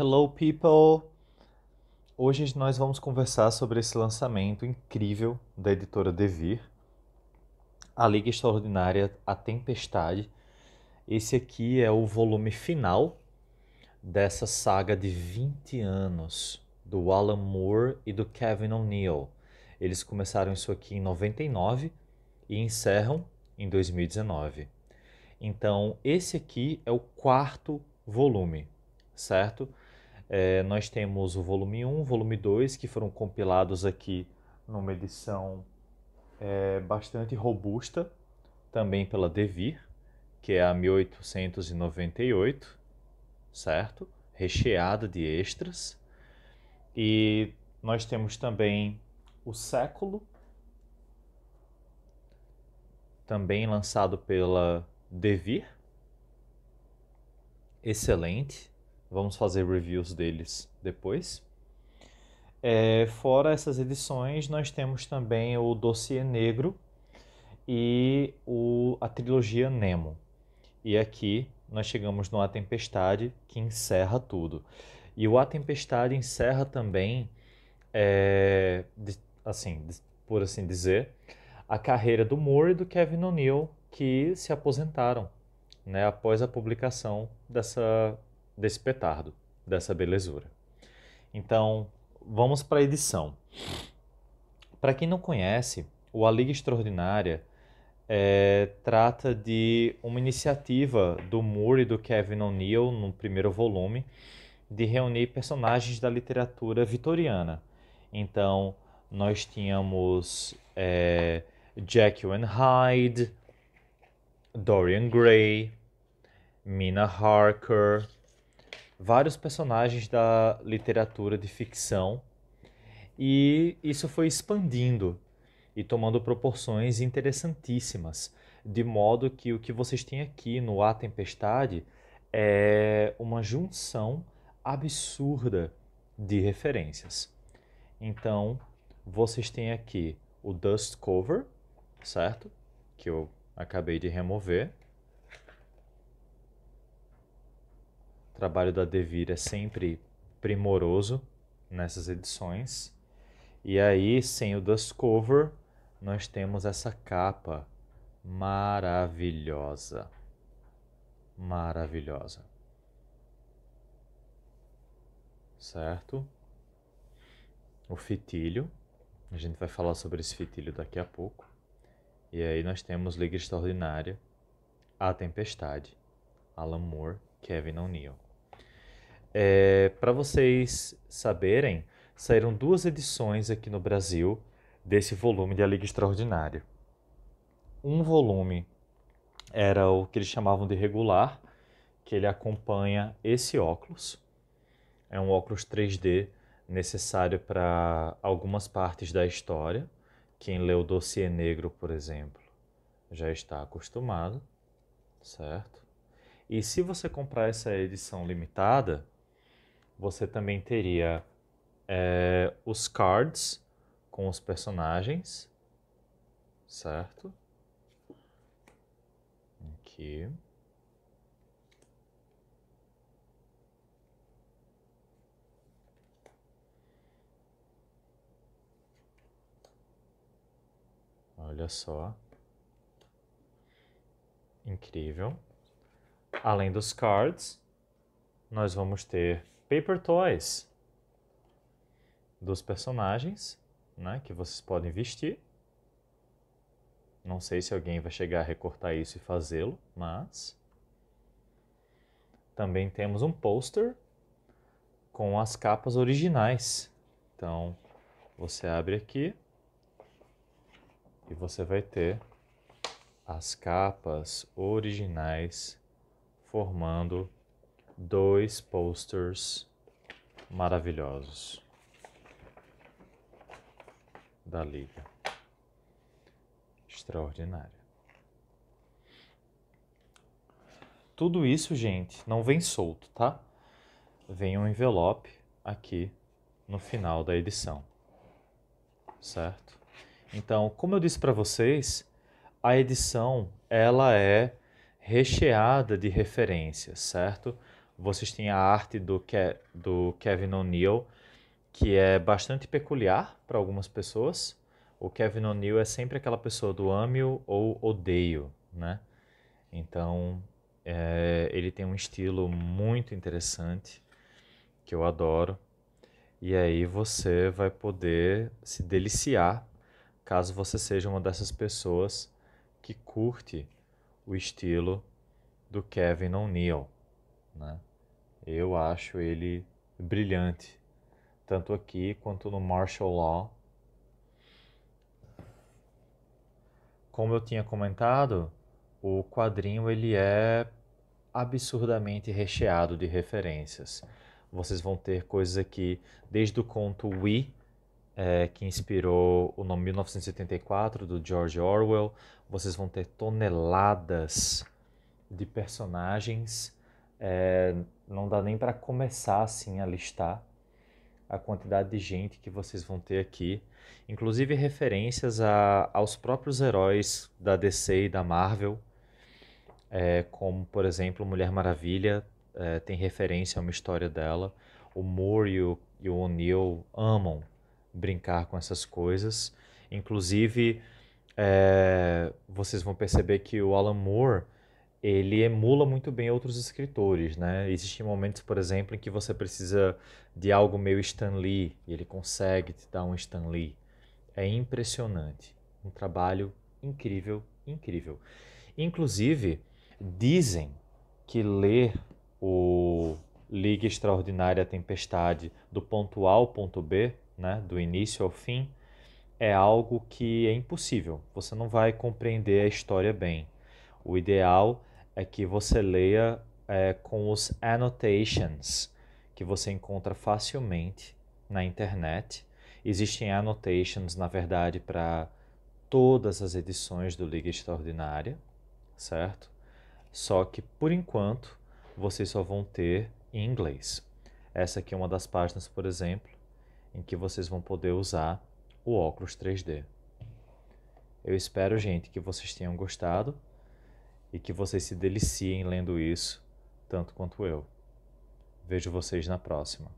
Hello people! Hoje nós vamos conversar sobre esse lançamento incrível da editora Devir, A Liga Extraordinária A Tempestade. Esse aqui é o volume final dessa saga de 20 anos do Alan Moore e do Kevin O'Neill. Eles começaram isso aqui em 99 e encerram em 2019. Então, esse aqui é o quarto volume, certo? É, nós temos o volume 1, volume 2, que foram compilados aqui numa edição é, bastante robusta, também pela Devir, que é a 1898, certo? Recheada de extras. E nós temos também o século, também lançado pela Devir. Excelente. Vamos fazer reviews deles depois. É, fora essas edições, nós temos também o Dossiê Negro e o, a trilogia Nemo. E aqui nós chegamos no A Tempestade, que encerra tudo. E o A Tempestade encerra também, é, de, assim, de, por assim dizer, a carreira do Moore e do Kevin O'Neill, que se aposentaram né, após a publicação dessa desse petardo, dessa belezura. Então, vamos para a edição. Para quem não conhece, o A Liga Extraordinária é, trata de uma iniciativa do Moore e do Kevin O'Neill, no primeiro volume, de reunir personagens da literatura vitoriana. Então, nós tínhamos é, Jekyll and Hyde, Dorian Gray, Mina Harker, vários personagens da literatura de ficção e isso foi expandindo e tomando proporções interessantíssimas, de modo que o que vocês têm aqui no A Tempestade é uma junção absurda de referências. Então, vocês têm aqui o Dust Cover, certo? Que eu acabei de remover. O trabalho da Devir é sempre primoroso nessas edições. E aí, sem o dust cover, nós temos essa capa maravilhosa. Maravilhosa. Certo? O fitilho. A gente vai falar sobre esse fitilho daqui a pouco. E aí nós temos Liga Extraordinária, A Tempestade, Alan Moore, Kevin O'Neill. É, Para vocês saberem, saíram duas edições aqui no Brasil desse volume de A Liga Extraordinária. Um volume era o que eles chamavam de regular, que ele acompanha esse óculos. É um óculos 3D necessário para algumas partes da história. Quem leu Dossiê Negro, por exemplo, já está acostumado, certo? E se você comprar essa edição limitada, você também teria é, os cards com os personagens, certo? Aqui. Olha só. Incrível. Além dos cards, nós vamos ter paper toys dos personagens, né, que vocês podem vestir. Não sei se alguém vai chegar a recortar isso e fazê-lo, mas também temos um pôster com as capas originais. Então, você abre aqui e você vai ter as capas originais formando dois posters maravilhosos da Liga Extraordinária. Tudo isso, gente, não vem solto, tá? Vem um envelope aqui no final da edição, certo? Então, como eu disse para vocês, a edição ela é recheada de referências, certo? vocês têm a arte do, Ke do Kevin O'Neill, que é bastante peculiar para algumas pessoas. O Kevin O'Neill é sempre aquela pessoa do ame-o ou odeio, né? Então, é, ele tem um estilo muito interessante, que eu adoro. E aí você vai poder se deliciar, caso você seja uma dessas pessoas que curte o estilo do Kevin O'Neill, né? Eu acho ele brilhante, tanto aqui quanto no Martial Law. Como eu tinha comentado, o quadrinho ele é absurdamente recheado de referências. Vocês vão ter coisas aqui desde o conto We, é, que inspirou o nome 1984 do George Orwell. Vocês vão ter toneladas de personagens é, não dá nem para começar assim a listar a quantidade de gente que vocês vão ter aqui, inclusive referências a, aos próprios heróis da DC e da Marvel, é, como por exemplo Mulher Maravilha é, tem referência a uma história dela, o Moore e o, O'Neill amam brincar com essas coisas, inclusive é, vocês vão perceber que o Alan Moore ele emula muito bem outros escritores, né? Existem momentos, por exemplo, em que você precisa de algo meio Stan Lee e ele consegue te dar um Stan Lee. É impressionante, um trabalho incrível, incrível. Inclusive, dizem que ler o Liga Extraordinária Tempestade do ponto A ao ponto B, né, do início ao fim, é algo que é impossível. Você não vai compreender a história bem. O ideal é que você leia é, com os annotations que você encontra facilmente na internet. Existem annotations, na verdade, para todas as edições do Liga Extraordinária, certo? Só que por enquanto vocês só vão ter em inglês. Essa aqui é uma das páginas, por exemplo, em que vocês vão poder usar o óculos 3D. Eu espero, gente, que vocês tenham gostado e que vocês se deliciem lendo isso tanto quanto eu. Vejo vocês na próxima.